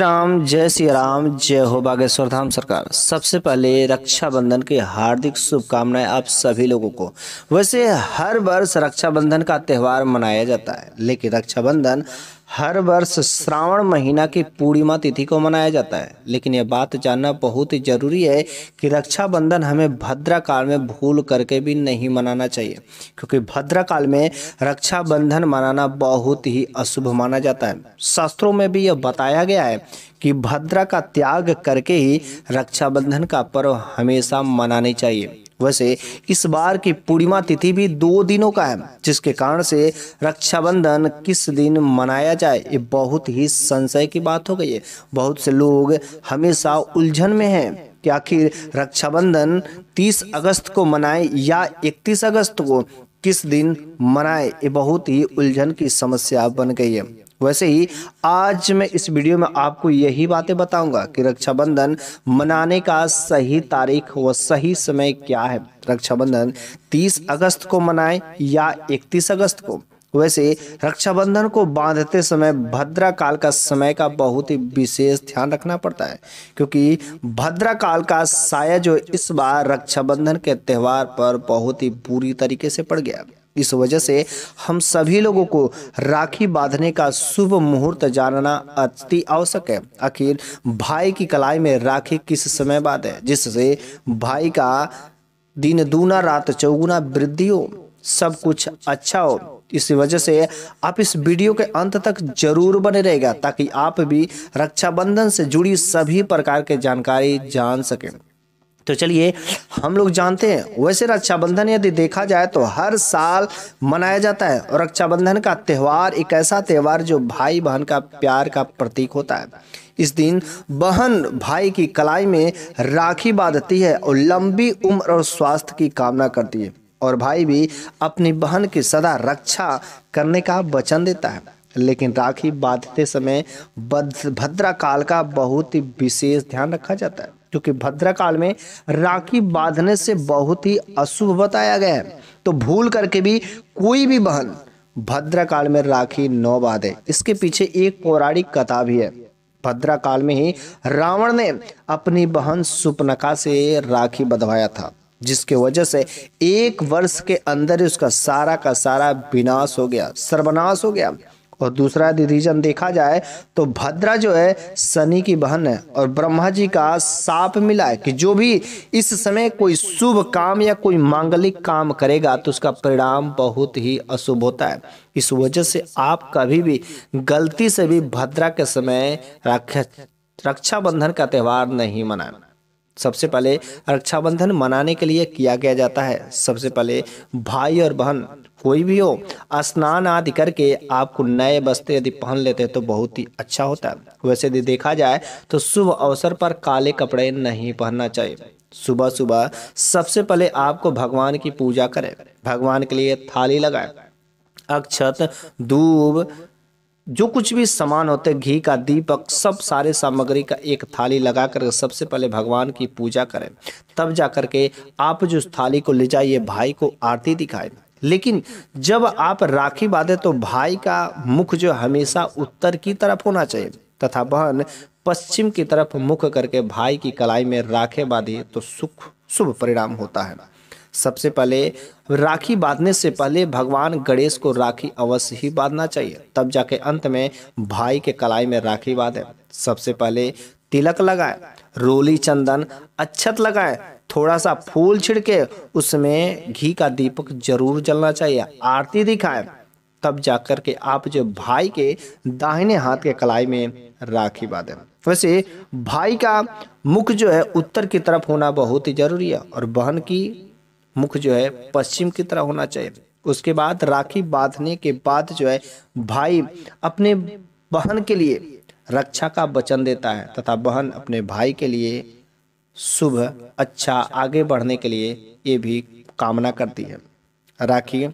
राम जय श्री राम जय हो बागेश्वर धाम सरकार सबसे पहले रक्षाबंधन की हार्दिक शुभकामनाएं आप सभी लोगों को वैसे हर वर्ष रक्षाबंधन का त्यौहार मनाया जाता है लेकिन रक्षाबंधन हर वर्ष श्रावण महीना की पूर्णिमा तिथि को मनाया जाता है लेकिन यह बात जानना बहुत ही जरूरी है कि रक्षाबंधन हमें भद्रा काल में भूल करके भी नहीं मनाना चाहिए क्योंकि भद्रा काल में रक्षाबंधन मनाना बहुत ही अशुभ माना जाता है शास्त्रों में भी यह बताया गया है कि भद्रा का त्याग करके ही रक्षाबंधन का पर्व हमेशा मनानी चाहिए वैसे इस बार की पूर्णिमा तिथि भी दो दिनों का है जिसके कारण से रक्षाबंधन किस दिन मनाया जाए ये बहुत ही संशय की बात हो गई है बहुत से लोग हमेशा उलझन में हैं कि आखिर रक्षाबंधन 30 अगस्त को मनाए या 31 अगस्त को किस दिन मनाए ये बहुत ही उलझन की समस्या बन गई है वैसे ही आज मैं इस वीडियो में आपको यही बातें बताऊंगा कि रक्षाबंधन मनाने का सही तारीख व सही समय क्या है रक्षाबंधन 30 अगस्त को मनाए या 31 अगस्त को वैसे रक्षाबंधन को बांधते समय भद्रा काल का समय का बहुत ही विशेष ध्यान रखना पड़ता है क्योंकि भद्रा काल का साया जो इस बार रक्षाबंधन के त्यौहार पर बहुत ही बुरी तरीके से पड़ गया इस वजह से हम सभी लोगों को राखी बांधने का शुभ मुहूर्त जानना अति आवश्यक है आखिर भाई की कलाई में राखी किस समय बाद है जिससे भाई का दिन दूना रात चौगुना वृद्धि हो सब कुछ अच्छा हो इस वजह से आप इस वीडियो के अंत तक जरूर बने रहेगा ताकि आप भी रक्षाबंधन से जुड़ी सभी प्रकार के जानकारी जान सकें तो चलिए हम लोग जानते हैं वैसे रक्षाबंधन यदि देखा जाए तो हर साल मनाया जाता है और रक्षाबंधन का त्यौहार एक ऐसा त्यौहार जो भाई बहन का प्यार का प्रतीक होता है इस दिन बहन भाई की कलाई में राखी बांधती है और लंबी उम्र और स्वास्थ्य की कामना करती है और भाई भी अपनी बहन की सदा रक्षा करने का वचन देता है लेकिन राखी बांधते समय भद्रा काल का बहुत ही विशेष ध्यान रखा जाता है जो कि काल में राखी बांधने से बहुत ही अशुभ बताया गया है तो भूल करके भी कोई भी बहन भद्रकाल काल में राखी न बांधे इसके पीछे एक पौराणिक कथा भी है भद्रा काल में ही रावण ने अपनी बहन सुपनका से राखी बंधवाया था जिसके वजह से एक वर्ष के अंदर ही उसका सारा का सारा विनाश हो गया सर्वनाश हो गया और दूसरा रीजन देखा जाए तो भद्रा जो है शनि की बहन है और ब्रह्मा जी का साप मिला है कि जो भी इस समय कोई शुभ काम या कोई मांगलिक काम करेगा तो उसका परिणाम बहुत ही अशुभ होता है इस वजह से आप कभी भी गलती से भी भद्रा के समय रक्षा रक्षाबंधन का त्यौहार नहीं मनाना सबसे पहले रक्षाबंधन मनाने के लिए किया गया जाता है सबसे पहले भाई और बहन कोई भी हो स्नान आदि करके आपको नए वस्त्र यदि पहन लेते हैं तो बहुत ही अच्छा होता है वैसे यदि देखा जाए तो शुभ अवसर पर काले कपड़े नहीं पहनना चाहिए सुबह सुबह सबसे पहले आपको भगवान की पूजा करें भगवान के लिए थाली लगाए अक्षत दूब जो कुछ भी सामान होते घी का दीपक सब सारे सामग्री का एक थाली लगा कर सबसे पहले भगवान की पूजा करें तब जा कर के आप जो थाली को ले जाइए भाई को आरती दिखाएं लेकिन जब आप राखी बांधे तो भाई का मुख जो हमेशा उत्तर की तरफ होना चाहिए तथा बहन पश्चिम की तरफ मुख करके भाई की कलाई में राखे बांधिए तो सुख शुभ परिणाम होता है सबसे पहले राखी बांधने से पहले भगवान गणेश को राखी अवश्य ही बांधना चाहिए तब जाके अंत में भाई के कलाई में राखी बांधे सबसे पहले तिलक लगाए रोली चंदन अच्छत लगाए थोड़ा सा फूल छिड़के उसमें घी का दीपक जरूर जलना चाहिए आरती दिखाए तब जाकर के आप जो भाई के दाहिने हाथ के कलाई में राखी बांधे वैसे भाई का मुख जो है उत्तर की तरफ होना बहुत ही जरूरी है और बहन की मुख जो है पश्चिम की तरह होना चाहिए उसके बाद राखी बांधने के बाद जो है भाई अपने बहन के लिए रक्षा का वचन देता है तथा बहन अपने भाई के लिए शुभ अच्छा आगे बढ़ने के लिए ये भी कामना करती है राखी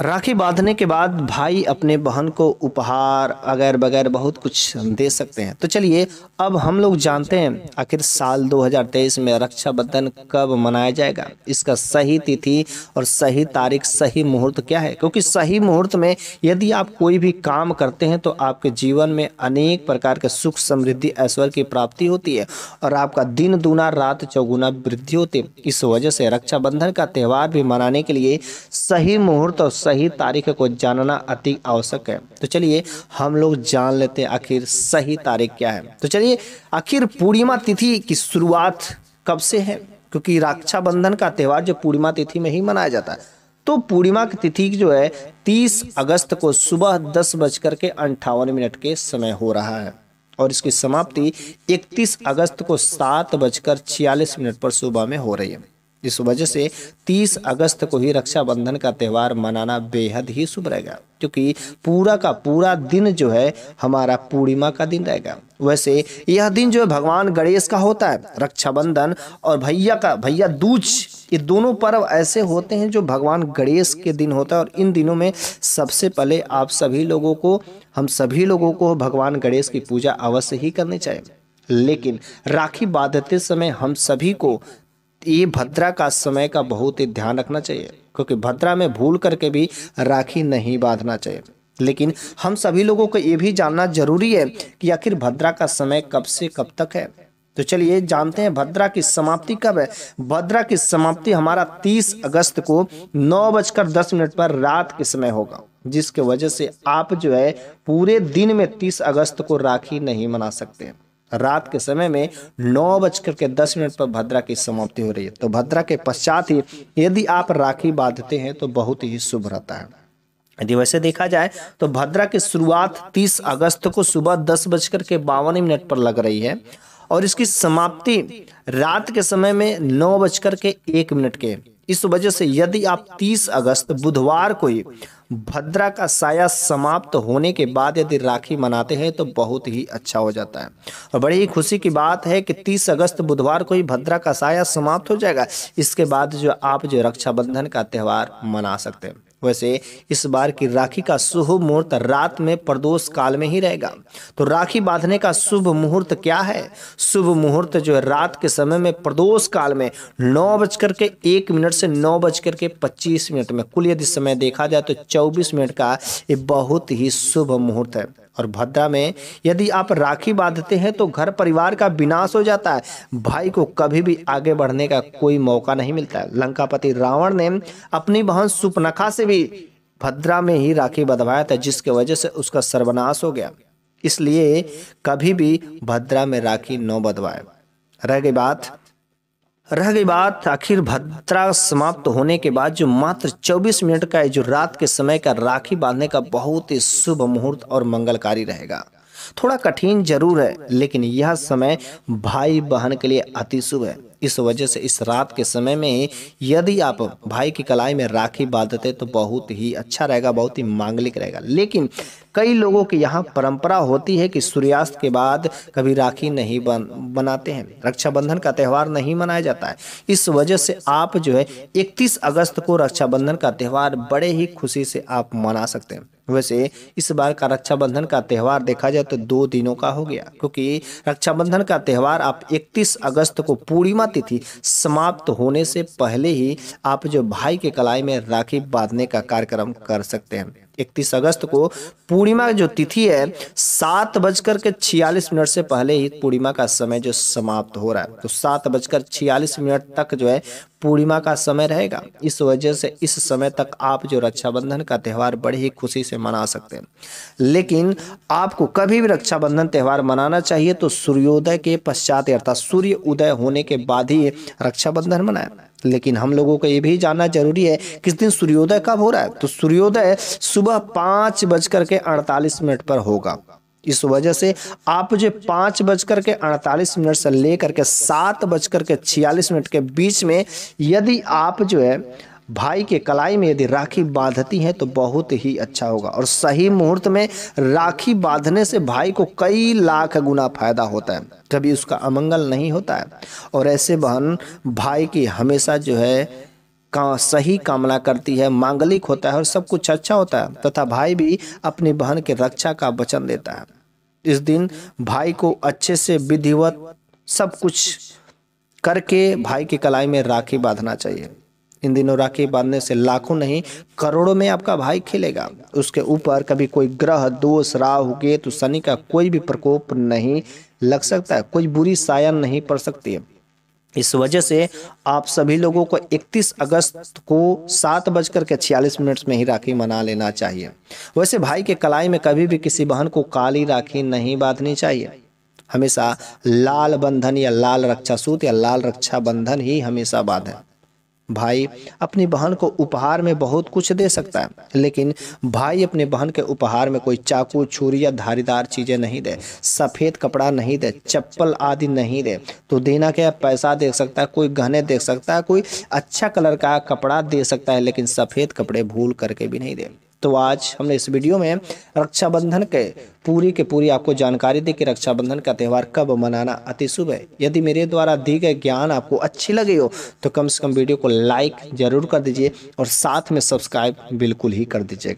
राखी बांधने के बाद भाई अपने बहन को उपहार अगैर बगैर बहुत कुछ दे सकते हैं तो चलिए अब हम लोग जानते हैं आखिर साल 2023 में रक्षाबंधन कब मनाया जाएगा इसका सही तिथि और सही तारीख सही मुहूर्त क्या है क्योंकि सही मुहूर्त में यदि आप कोई भी काम करते हैं तो आपके जीवन में अनेक प्रकार के सुख समृद्धि ऐश्वर्य की प्राप्ति होती है और आपका दिन दूना रात चौगुना वृद्धि होती है इस वजह से रक्षाबंधन का त्यौहार भी मनाने के लिए सही मुहूर्त और सही तारीख को जानना अति आवश्यक है तो चलिए हम लोग जान लेते हैं आखिर सही तारीख क्या है तो चलिए आखिर पूर्णिमा तिथि की शुरुआत कब से है क्योंकि रक्षाबंधन का त्यौहार जो पूर्णिमा तिथि में ही मनाया जाता है तो पूर्णिमा की तिथि जो है 30 अगस्त को सुबह दस बजकर के अंठावन मिनट के समय हो रहा है और इसकी समाप्ति 31 अगस्त को सात बजकर छियालीस मिनट पर सुबह में हो रही है इस वजह से 30 अगस्त को ही रक्षाबंधन का त्यौहार मनाना बेहद ही शुभ रहेगा क्योंकि पूरा का पूरा दिन जो है हमारा पूर्णिमा का दिन रहेगा वैसे यह दिन जो है भगवान गणेश का होता है रक्षाबंधन और भैया का भैया दूज ये दोनों पर्व ऐसे होते हैं जो भगवान गणेश के दिन होता है और इन दिनों में सबसे पहले आप सभी लोगों को हम सभी लोगों को भगवान गणेश की पूजा अवश्य ही करनी चाहिए लेकिन राखी बांधते समय हम सभी को ये भद्रा का समय का बहुत ही ध्यान रखना चाहिए क्योंकि भद्रा में भूल करके भी राखी नहीं बांधना चाहिए लेकिन हम सभी लोगों को ये भी जानना जरूरी है कि आखिर भद्रा का समय कब से कब तक है तो चलिए जानते हैं भद्रा की समाप्ति कब है भद्रा की समाप्ति हमारा 30 अगस्त को नौ बजकर दस मिनट पर रात के समय होगा जिसके वजह से आप जो है पूरे दिन में 30 अगस्त को राखी नहीं मना सकते रात के समय में नौ बजकर के दस मिनट पर भद्रा की समाप्ति हो रही है तो भद्रा के पश्चात ही यदि आप राखी बांधते हैं तो बहुत ही शुभ रहता है यदि वैसे देखा जाए तो भद्रा की शुरुआत 30 अगस्त को सुबह दस बजकर के बावन मिनट पर लग रही है और इसकी समाप्ति रात के समय में नौ बजकर के एक मिनट के इस वजह से यदि आप 30 अगस्त बुधवार को ही भद्रा का साया समाप्त होने के बाद यदि राखी मनाते हैं तो बहुत ही अच्छा हो जाता है और बड़ी ही खुशी की बात है कि 30 अगस्त बुधवार को ही भद्रा का साया समाप्त हो जाएगा इसके बाद जो आप जो रक्षाबंधन का त्यौहार मना सकते हैं वैसे इस बार की राखी का शुभ मुहूर्त रात में प्रदोष काल में ही रहेगा तो राखी बांधने का शुभ मुहूर्त क्या है शुभ मुहूर्त जो है रात के समय में प्रदोष काल में नौ बजकर के एक मिनट से नौ बजकर के पच्चीस मिनट में कुल यदि समय देखा जाए तो चौबीस मिनट का ये बहुत ही शुभ मुहूर्त है और भद्रा में यदि आप राखी बांधते हैं तो घर परिवार का विनाश हो जाता है भाई को कभी भी आगे बढ़ने का कोई मौका नहीं मिलता है लंकापति रावण ने अपनी बहन सुपनखा से भी भद्रा में ही राखी बंधवाया था जिसके वजह से उसका सर्वनाश हो गया इसलिए कभी भी भद्रा में राखी न बंधवाए रह गई बात रह गई बात आखिर भद्रा समाप्त होने के बाद जो मात्र 24 मिनट का जो रात के समय का राखी बांधने का बहुत ही शुभ मुहूर्त और मंगलकारी रहेगा थोड़ा कठिन जरूर है लेकिन यह समय भाई बहन के लिए अति शुभ है इस वजह से इस रात के समय में यदि आप भाई की कलाई में राखी बांधते तो बहुत ही अच्छा रहेगा बहुत ही मांगलिक रहेगा लेकिन कई लोगों की यहाँ परंपरा होती है कि सूर्यास्त के बाद कभी राखी नहीं बन बनाते हैं रक्षाबंधन का त्यौहार नहीं मनाया जाता है इस वजह से आप जो है 31 अगस्त को रक्षाबंधन का त्यौहार बड़े ही खुशी से आप मना सकते हैं वैसे इस बार का रक्षाबंधन का त्यौहार देखा जाए तो दो दिनों का हो गया क्योंकि रक्षाबंधन का त्यौहार आप 31 अगस्त को पूर्णिमा तिथि समाप्त होने से पहले ही आप जो भाई के कलाई में राखी बांधने का कार्यक्रम कर सकते हैं इकतीस अगस्त को पूर्णिमा जो तिथि है सात बजकर के छियालीस मिनट से पहले ही पूर्णिमा का समय जो समाप्त हो रहा है तो सात बजकर छियालीस मिनट तक जो है पूर्णिमा का समय रहेगा इस वजह से इस समय तक आप जो रक्षाबंधन का त्यौहार बड़ी ही खुशी से मना सकते हैं लेकिन आपको कभी भी रक्षाबंधन त्यौहार मनाना चाहिए तो सूर्योदय के पश्चात अर्थात सूर्य उदय होने के बाद ही रक्षाबंधन मनाए लेकिन हम लोगों को ये भी जानना जरूरी है किस दिन सूर्योदय कब हो रहा है तो सूर्योदय सुबह सुबह पाँच बजकर के अड़तालीस मिनट पर होगा इस वजह से आप जो पाँच बजकर के अड़तालीस मिनट से लेकर के सात बजकर के छियालीस मिनट के बीच में यदि आप जो है भाई के कलाई में यदि राखी बांधती हैं तो बहुत ही अच्छा होगा और सही मुहूर्त में राखी बांधने से भाई को कई लाख गुना फायदा होता है कभी उसका अमंगल नहीं होता है और ऐसे बहन भाई की हमेशा जो है का सही कामना करती है मांगलिक होता है और सब कुछ अच्छा होता है तथा भाई भी अपनी बहन के रक्षा का वचन देता है इस दिन भाई को अच्छे से विधिवत सब कुछ करके भाई की कलाई में राखी बांधना चाहिए इन दिनों राखी बांधने से लाखों नहीं करोड़ों में आपका भाई खिलेगा उसके ऊपर कभी कोई ग्रह दोष राहु तो शनि का कोई भी प्रकोप नहीं लग सकता है कोई बुरी सायन नहीं पड़ सकती है इस वजह से आप सभी लोगों को 31 अगस्त को सात बजकर के छियालीस मिनट में ही राखी मना लेना चाहिए वैसे भाई के कलाई में कभी भी किसी बहन को काली राखी नहीं बांधनी चाहिए हमेशा लाल बंधन या लाल रक्षा सूत या लाल रक्षा बंधन ही हमेशा बांधें भाई अपनी बहन को उपहार में बहुत कुछ दे सकता है लेकिन भाई अपनी बहन के उपहार में कोई चाकू छुरी या धारीदार चीज़ें नहीं दे सफ़ेद कपड़ा नहीं दे चप्पल आदि नहीं दे तो देना क्या पैसा दे सकता है कोई गहने दे सकता है कोई अच्छा कलर का कपड़ा दे सकता है लेकिन सफ़ेद कपड़े भूल करके भी नहीं दे तो आज हमने इस वीडियो में रक्षाबंधन के पूरी के पूरी आपको जानकारी दी कि रक्षाबंधन का त्यौहार कब मनाना अति शुभ है यदि मेरे द्वारा दी गए ज्ञान आपको अच्छी लगी हो तो कम से कम वीडियो को लाइक ज़रूर कर दीजिए और साथ में सब्सक्राइब बिल्कुल ही कर दीजिएगा